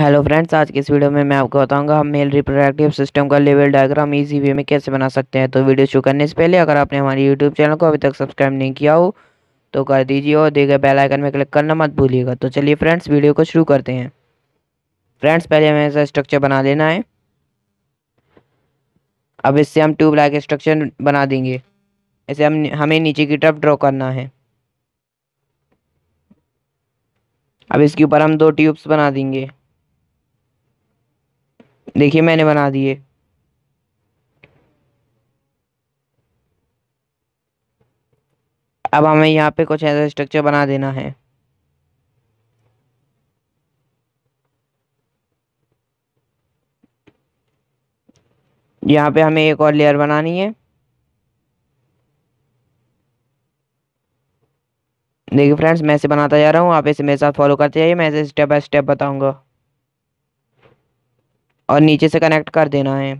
hello friends आज के इस वीडियो में मैं आपको बताऊंगा हम मेल रिप्रोडक्टिव सिस्टम का लेवल डायग्राम इजी वे में कैसे बना सकते हैं तो वीडियो शुरू करने से पहले अगर आपने हमारे यूट्यूब चैनल को अभी तक सब्सक्राइब नहीं किया हो तो कर दीजिए और दिए गए बेल आइकन में क्लिक करना मत भूलिएगा तो चलिए फ्रेंड्स वीडियो को शुरू करते हैं फ्रेंड्स पहले हमें ऐसा स्ट्रक्चर बना लेना है अब इससे हम ट्यूब लाइक स्ट्रक्चर बना देंगे ऐसे हम हमें नीचे की तरफ ड्रॉ करना है अब इसके ऊपर हम दो ट्यूब्स बना देंगे देखिए मैंने बना दिए अब हमें यहाँ पे कुछ ऐसा स्ट्रक्चर बना देना है यहाँ पे हमें एक और लेयर बनानी है देखिए फ्रेंड्स मैं इसे बनाता जा रहा हूँ आप इसे मेरे साथ फॉलो करते जाइए मैं इसे स्टेप बाय स्टेप बताऊंगा और नीचे से कनेक्ट कर देना है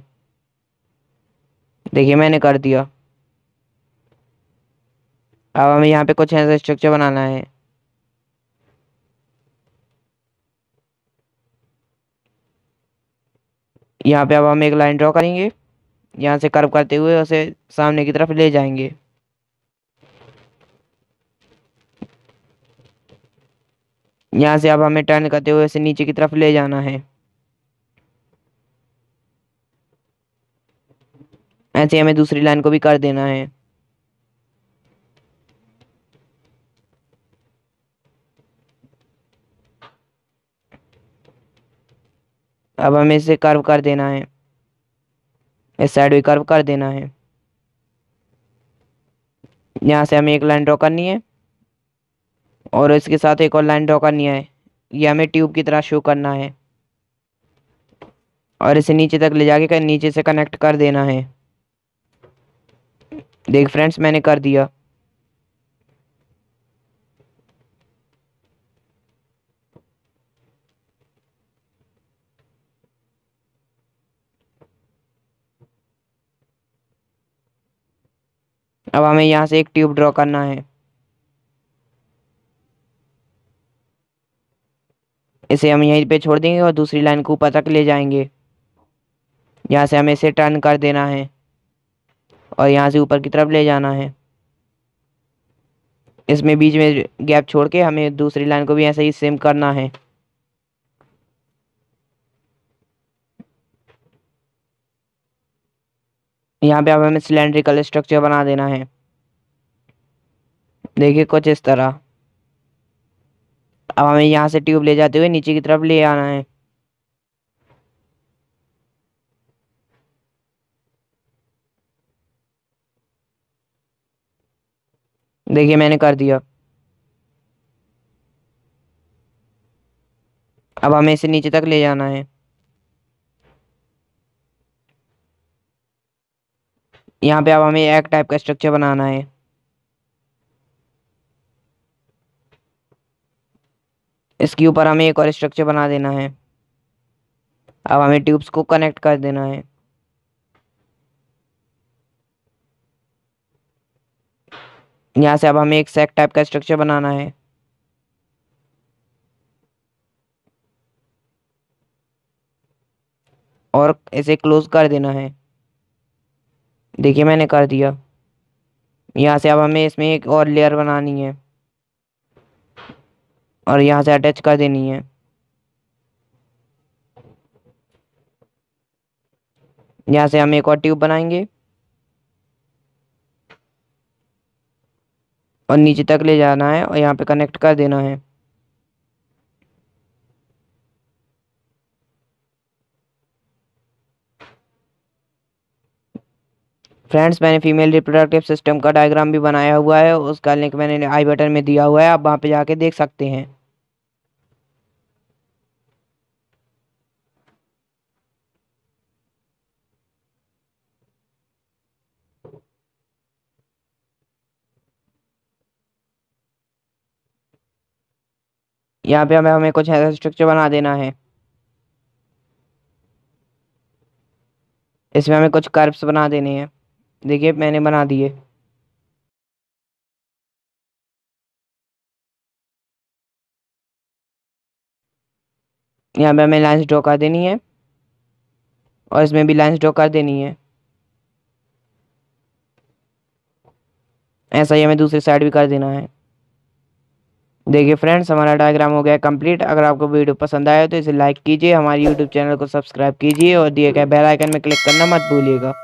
देखिए मैंने कर दिया अब हमें यहाँ पे कुछ ऐसा स्ट्रक्चर बनाना है यहाँ पे अब हम एक लाइन ड्रॉ करेंगे यहाँ से कर्व करते हुए उसे सामने की तरफ ले जाएंगे यहाँ से अब हमें टर्न करते हुए उसे नीचे की तरफ ले जाना है ऐसे हमें दूसरी लाइन को भी कर देना है अब हमें इसे कर्व कर देना है इस साइड भी कर्व कर देना है यहाँ से हमें एक लाइन ड्रॉ करनी है और इसके साथ एक और लाइन ड्रॉ करनी है ये हमें ट्यूब की तरह शो करना है और इसे नीचे तक ले जाके कर नीचे से कनेक्ट कर देना है देख फ्रेंड्स मैंने कर दिया अब हमें यहाँ से एक ट्यूब ड्रॉ करना है इसे हम यहीं पे छोड़ देंगे और दूसरी लाइन को ऊपर तक ले जाएंगे यहाँ से हमें इसे टर्न कर देना है और यहाँ से ऊपर की तरफ ले जाना है इसमें बीच में गैप छोड़ के हमें दूसरी लाइन को भी ऐसे ही सेम करना है यहाँ पे अब हमें सिलेंड्रिकल स्ट्रक्चर बना देना है देखिए कुछ इस तरह अब हमें यहाँ से ट्यूब ले जाते हुए नीचे की तरफ ले आना है देखिए मैंने कर दिया अब हमें इसे नीचे तक ले जाना है यहाँ पे अब हमें एक टाइप का स्ट्रक्चर बनाना है इसके ऊपर हमें एक और स्ट्रक्चर बना देना है अब हमें ट्यूब्स को कनेक्ट कर देना है यहाँ से अब हमें एक सेक टाइप का स्ट्रक्चर बनाना है और इसे क्लोज कर देना है देखिए मैंने कर दिया यहाँ से अब हमें इसमें एक और लेयर बनानी है और यहाँ से अटैच कर देनी है यहाँ से हम एक और ट्यूब बनाएंगे और नीचे तक ले जाना है और यहाँ पे कनेक्ट कर देना है फ्रेंड्स मैंने फीमेल रिप्रोडक्टिव सिस्टम का डायग्राम भी बनाया हुआ है उसका लिंक मैंने आई बटन में दिया हुआ है आप वहाँ पे जाके देख सकते हैं यहाँ पे हमें हमें कुछ ऐसा स्ट्रक्चर बना देना है इसमें हमें कुछ कर्ब्स बना देने हैं देखिए मैंने बना दिए यहाँ पे हमें लाइंस ड्रॉ कर देनी है और इसमें भी लाइंस ड्रॉ कर देनी है ऐसा ही हमें दूसरी साइड भी कर देना है देखिए फ्रेंड्स हमारा डायग्राम हो गया कंप्लीट अगर आपको वीडियो पसंद आया तो इसे लाइक कीजिए हमारे यूट्यूब चैनल को सब्सक्राइब कीजिए और दिए गए बेल आइकन में क्लिक करना मत भूलिएगा